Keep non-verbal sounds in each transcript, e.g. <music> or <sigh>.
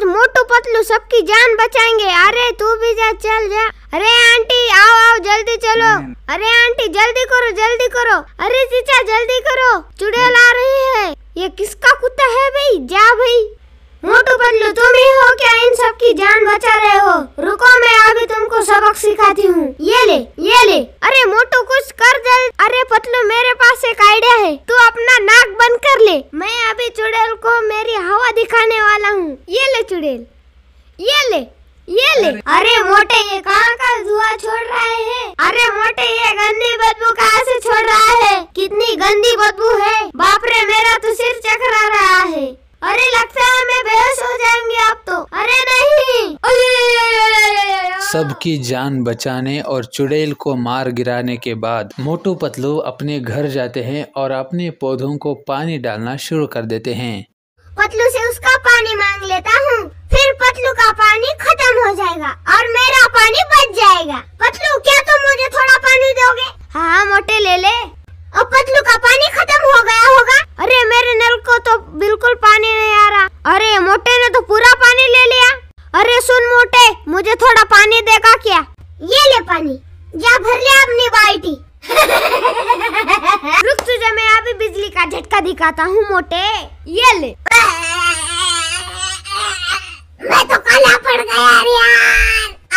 आज मोटू पतलू सबकी जान बचाएंगे अरे तू भी जा चल जा अरे आंटी आओ आओ जल्दी चलो अरे आंटी जल्दी करो जल्दी करो अरे चीचा जल्दी करो चुड़ैल आ रही है ये किसका कुत्ता है भाई जा भाई मोटू पतलू तुम ही हो क्या इन सब की जान बचा रहे हो रुको मैं अभी तुमको सबक सिखाती हूँ ये ले चुड़ैल को मेरी हवा दिखाने वाला हूँ ये ले चुड़ैल ये ले ये ले अरे मोटे ये कहाँ का धुआं छोड़ रहे हैं अरे मोटे ये गंदी बदबू कहाँ से छोड़ रहा है कितनी गंदी बदबू है बाप सबकी जान बचाने और चुड़ैल को मार गिराने के बाद मोटू पतलू अपने घर जाते हैं और अपने पौधों को पानी डालना शुरू कर देते हैं पतलू से उसका पानी मांग लेता हूँ फिर पतलू का पानी खत्म हो जाएगा और मेरा पानी बच जाएगा पतलू क्या तुम मुझे थोड़ा पानी दोगे हाँ मोटे ले ले अब पतलू का पानी खत्म हो गया होगा अरे मेरे नल को तो बिल्कुल अरे मुझे थोड़ा पानी देगा क्या ये ले पानी जा भर ले अपनी बाल्टी <laughs> रुक तुझे मैं अभी बिजली का झटका दिखाता हूँ मोटे ये ले मैं तो काला पड़ गया यार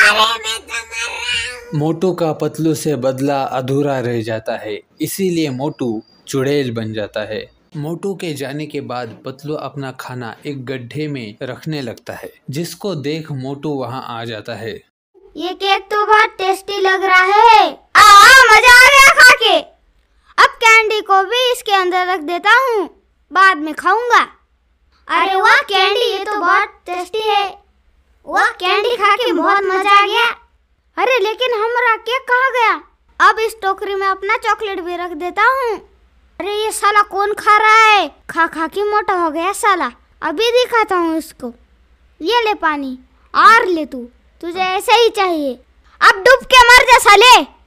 अरे मैं तो मोटू का पतलू से बदला अधूरा रह जाता है इसीलिए मोटू चुड़ैल बन जाता है मोटू के जाने के बाद पतलू अपना खाना एक गड्ढे में रखने लगता है जिसको देख मोटू वहाँ आ जाता है ये केक तो बहुत टेस्टी लग रहा है आ, आ मजा आ गया खा के अब कैंडी को भी इसके अंदर रख देता हूँ बाद में खाऊंगा अरे वाह कैंडी ये तो बहुत टेस्टी है वाह कैंडी खा के बहुत मजा आ गया अरे लेकिन हमारा केक कहाँ गया अब इस टोकरी में अपना चॉकलेट भी रख देता हूँ अरे ये साला कौन खा रहा है खा खा के मोटा हो गया साला अभी दिखाता हूँ इसको ये ले पानी और ले तू तुझे ऐसे ही चाहिए अब डूब के मर जा साले